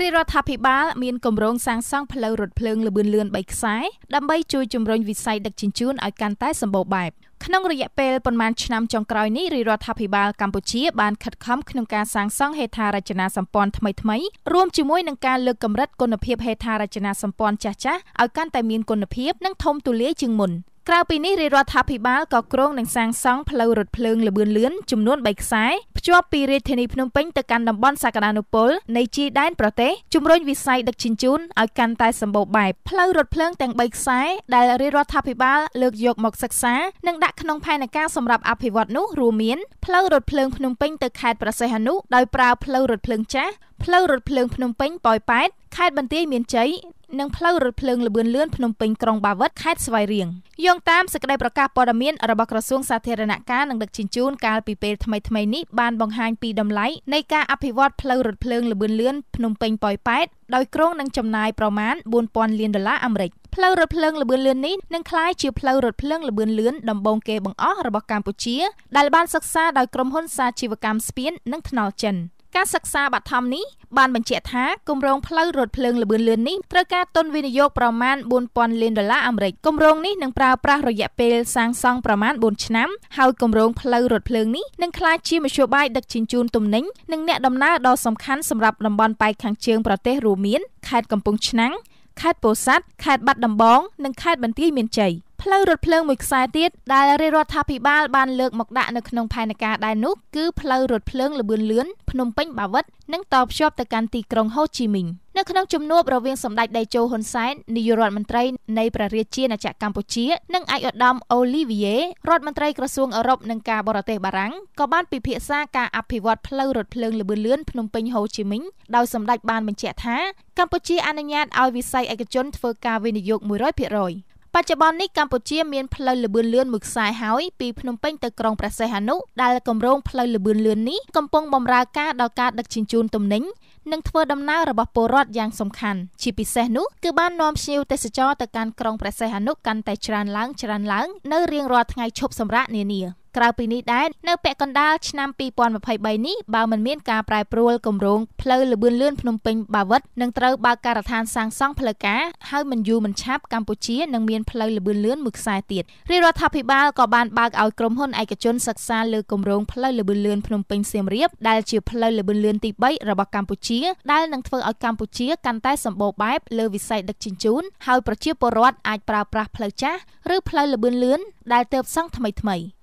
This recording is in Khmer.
រាជរដ្ឋាភិបាលមានគម្រោងសាងសង់ផ្លូវរថភ្លើងល្បឿនលឿន3ខ្សែដើម្បីជួយជំរុញវិស័យដឹកជញ្ជូនឲ្យកាន់តែសម្បូរបែបក្នុងរយៈពេលប្រមាណឆ្នាំចុងក្រោយនេះរាជរដ្ឋាភិបាលកម្ពុជាបានខិតខំក្នុងការសាងសង់ហេដ្ឋារចនាសម្ព័ន្ធថ្មីៗរួមជាមួយនឹងការលើកកម្រិតគុណភាពហេដ្ឋារចនាសម្ព័ន្ធចាស់ៗឲ្យកាន់តែមានគុណភាពនិងធំទូលាយជាងមុន។ក្រៅពីនេះរាជរដ្ឋាភិបាលក៏គ្រោងនឹងសាងសង់ផ្លូវរថភ្លើងល្បឿនលឿនចំនួន3ខ្សែភ្ជាប់ពីរាជធានីភ្នំពេញទៅកាន់តំបន់សក្តានុពលនៃជីដែនប្រទេសជំរុញវិស័យដឹកជញ្ជូនឲ្យកាន់តែសម្បូរបែបផ្លូវរថភ្លើងទាំង3ខ្សែដែលរាជរដ្ឋាភិបាលលើកយកមកសិក្សានិងដាក់ក្នុងផែនការសម្រាប់អភិវឌ្ឍនោះរួមមានផ្លូវរថភ្លើងភ្នំពេញទៅខេត្តប្រសេះអនុដោយប្រើផ្លូវរថភ្លើងចាស់ផ្លូវរថភ្លើងភ្នំពេញប៉ោយប៉ែតខេត្តបន្ទាយមានជ័យនិងផ្លូវរថភ្លើងលបឿនលឿនភ្នំពេញក្រុងបាវិតខេត្តស្វាយរៀងយោងតាមសេចក្តីប្រកាសព័ត៌មានរបស់ក្រសួងសាធារណការនិងដឹកជញ្ជូនកាលពីពេលថ្មីៗនេះបានបង្ហាញពីដំណ ্লাই នៃការអភិវឌ្ឍផ្លូវរថភ្លើងលបឿនលឿនភ្នំពេញប៉ោយប៉ែតដោយគ្រោងនឹងចំណាយប្រមាណ4000លានដុល្លារអាមេរិកផ្លូវរថភ្លើងលបឿនលឿននេះនឹងក្លាយជាផ្លូវរថភ្លើងលបឿនលឿនដំបូងគេបង្អស់របស់កម្ពុជាដែលបានសិក្សាដោយក្រុមហ៊ុនសាជីវកម្មស្ពាននិងថ្នល់ចិន។ការសិក្សាបឋមនេះបានបញ្ជាក់ថាគម្រោងផ្លូវរថភ្លើងល្បឿនលឿននេះត្រូវការទុនវិនិយោគប្រមាណ4000លានដុល្លារអាមេរិកគម្រោងនេះនឹងប្រើប្រាស់រយៈពេលសាងសង់ប្រមាណ4ឆ្នាំហើយគម្រោងផ្លូវរថភ្លើងនេះនឹងក្លាយជាមធ្យោបាយដឹកជញ្ជូនទំនិញនិងអ្នកដំណើរដ៏សំខាន់សម្រាប់តំបន់ប៉ែកខាងជើងប្រទេសរួមមានខេត្តកំពង់ឆ្នាំងខេត្តពោធិ៍សាត់ខេត្តបាត់ដំបងនិងខេត្តបន្ទាយមានជ័យ។ផ្លូវរថភ្លើងមួយខ្សែទៀតដែលរាជរដ្ឋាភិបាលបានលើកមកដាក់នៅក្នុងផែនការដែរនោះគឺផ្លូវរថភ្លើងលបឿនលឿនភ្នំពេញបាវិតនិងតភ្ជាប់ទៅកាន់ទីក្រុងហូជីមីញនៅក្នុងជំនួបរវាងសម្ដេចដេជោហ៊ុនសែននាយករដ្ឋមន្ត្រីនៃព្រះរាជាណាចក្រកម្ពុជានិងឯកឧត្តមអូលីវីយេរដ្ឋមន្ត្រីក្រសួងអឺរ៉ុបនិងការបរទេសបារាំងក៏បានពិភាក្សាការអភិវឌ្ឍផ្លូវរថភ្លើងលបឿនលឿនភ្នំពេញហូជីមីញដោយសម្ដេចបានបញ្ជាក់ថាកម្ពុជាអនុញ្ញាតឲ្យវិស័យឯកជនធ្វើការវិនិយោគ100%បច្ចុប្បន្ននេះកម្ពុជាមានផ្លូវលបឿនលឿនមួយខ្សែហើយពីភ្នំពេញទៅក្រុងព្រះសីហនុដែលគម្រោងផ្លូវលបឿនលឿននេះកំពុងបម្រើការដល់ការដឹកជញ្ជូនទំនិញនិងធ្វើដំណើររបស់ពលរដ្ឋយ៉ាងសំខាន់ជាពិសេសនោះគឺបាននាំភ្ញៀវទេសចរទៅកាន់ក្រុងព្រះសីហនុកាន់តែច្រើនឡើងច្រើនឡើងនៅរៀងរាល់ថ្ងៃឈប់សម្រាកនានា។ក្រៅពីនេះដែរនៅពាក់កណ្ដាលឆ្នាំ2023នេះបើមិនមានការប្រែប្រួលគម្រោងផ្លូវលបឿនលឿនភ្នំពេញបាវិតនឹងត្រូវបើកការដ្ឋានសាងសង់ផ្លូវការហើយមិនយូរមិនឆាប់កម្ពុជានឹងមានផ្លូវលបឿនលឿនមួយខ្សែទៀតរាជរដ្ឋាភិបាលក៏បានបើកឲ្យក្រុមហ៊ុនឯកជនសិក្សាលើគម្រោងផ្លូវលបឿនលឿនភ្នំពេញសៀមរាបដែលជាផ្លូវលបឿនលឿនទី3របស់កម្ពុជាដែលនឹងធ្វើឲ្យកម្ពុជាកាន់តែសម្បូរបែបលើវិស័យដឹកជញ្ជូនហើយប្រជាពលរដ្ឋអាចប្រើប្រាស់ផ្លូវចាស់ឬផ្លូវលបឿនលឿនដែលទើបសង់ថ្មីថ្មី។